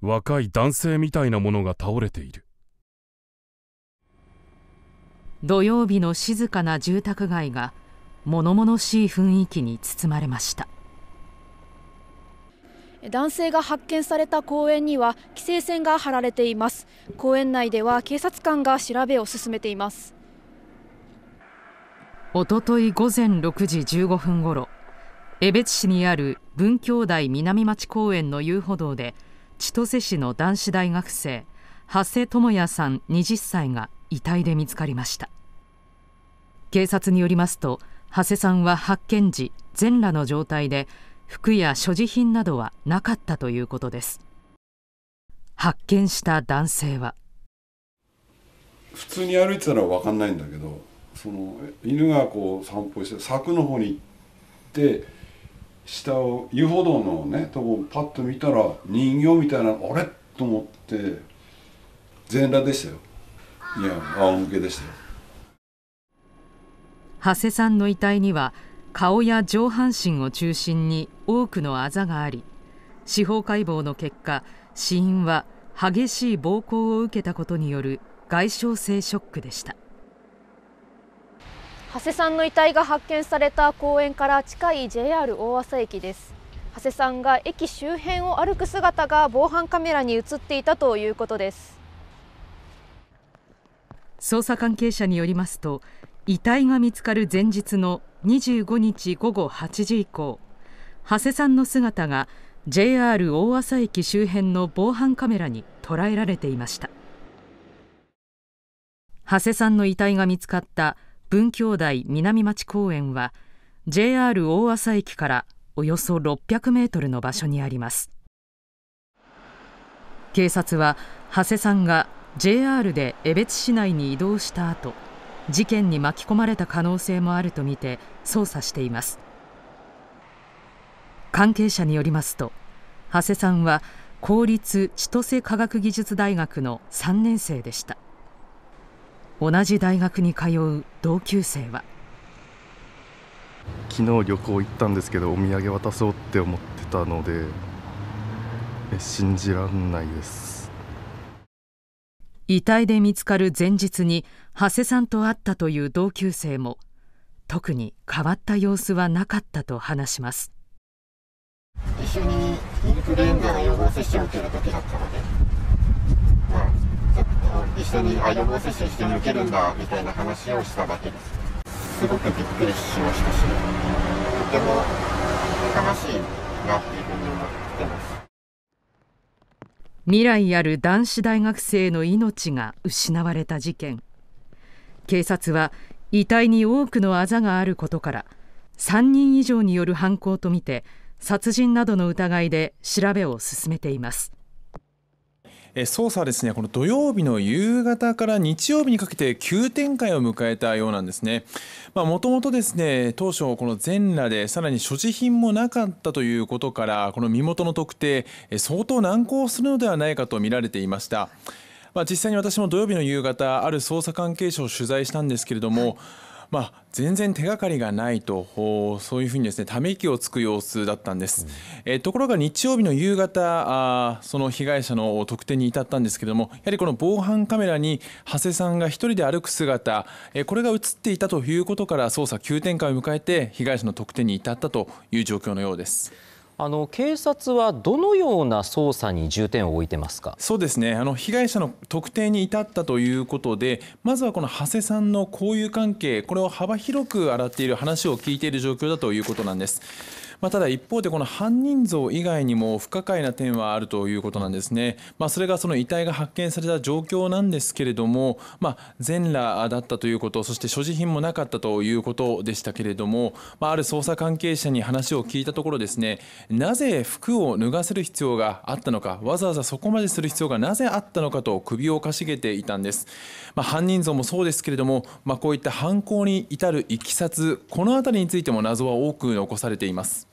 若い男性みたいなものが倒れている土曜日の静かな住宅街が物々しい雰囲気に包まれました男性が発見された公園には規制線が張られています公園内では警察官が調べを進めていますおととい午前6時15分ごろ江別市にある文京台南町公園の遊歩道で千歳市の男子大学生長谷智也さん20歳が遺体で見つかりました警察によりますと長谷さんは発見時全裸の状態で服や所持品などはなかったということです発見した男性は普通に歩いてたら分かんないんだけどその犬がこう散歩して柵の方に行って下を遊歩道のねとこパッと見たら人形みたいなあれと思って全裸でしたよいや仰向けでしたよ長谷さんの遺体には顔や上半身を中心に多くのあざがあり司法解剖の結果死因は激しい暴行を受けたことによる外傷性ショックでした。長谷さんの遺体が発見された公園から近い JR 大浅駅です長谷さんが駅周辺を歩く姿が防犯カメラに映っていたということです捜査関係者によりますと遺体が見つかる前日の25日午後8時以降長谷さんの姿が JR 大浅駅周辺の防犯カメラに捉えられていました長谷さんの遺体が見つかった文京台南町公園は JR 大浅駅からおよそ600メートルの場所にあります警察は長谷さんが JR で江別市内に移動した後事件に巻き込まれた可能性もあるとみて捜査しています関係者によりますと長谷さんは公立千歳科学技術大学の3年生でした同じ大学に通う同級生は昨日旅行行ったんですけどお土産渡そうって思ってたので信じらんないです遺体で見つかる前日に長谷さんと会ったという同級生も特に変わった様子はなかったと話します一緒にインフルエンザの予防接種を受けるだったのでしてに、あ、予防接種一緒に受けるんだ、みたいな話をしただけです。すごくびっくりしましたし、とても悲しいなっていうふうに思ってます。未来ある男子大学生の命が失われた事件警察は遺体に多くのあざがあることから3人以上による犯行とみて殺人などの疑いで調べを進めています捜査はですねこの土曜日の夕方から日曜日にかけて急展開を迎えたようなんですね。もともとですね当初この全裸でさらに所持品もなかったということからこの身元の特定相当難航するのではないかと見られていました。まあ、実際に私も土曜日の夕方ある捜査関係者を取材したんですけれども、はいまあ、全然手がかりがないとそういうふうにですねため息をつく様子だったんです、うん、えところが日曜日の夕方あその被害者の特定に至ったんですけれどもやはりこの防犯カメラに長谷さんが1人で歩く姿、えこれが映っていたということから捜査急展開を迎えて被害者の特定に至ったという状況のようです。あの警察はどのような捜査に重点を置いてますかそうですねあの被害者の特定に至ったということでまずはこの長谷さんの交友関係これを幅広く洗っている話を聞いている状況だということなんです。まあ、ただ一方でこの犯人像以外にも不可解な点はあるということなんですね、まあ、それがその遺体が発見された状況なんですけれども、まあ、全裸だったということそして所持品もなかったということでしたけれども、まあ、ある捜査関係者に話を聞いたところですねなぜ服を脱がせる必要があったのかわざわざそこまでする必要がなぜあったのかと首をかしげていたんです、まあ、犯人像もそうですけれども、まあ、こういった犯行に至るいきさつこの辺りについても謎は多く残されています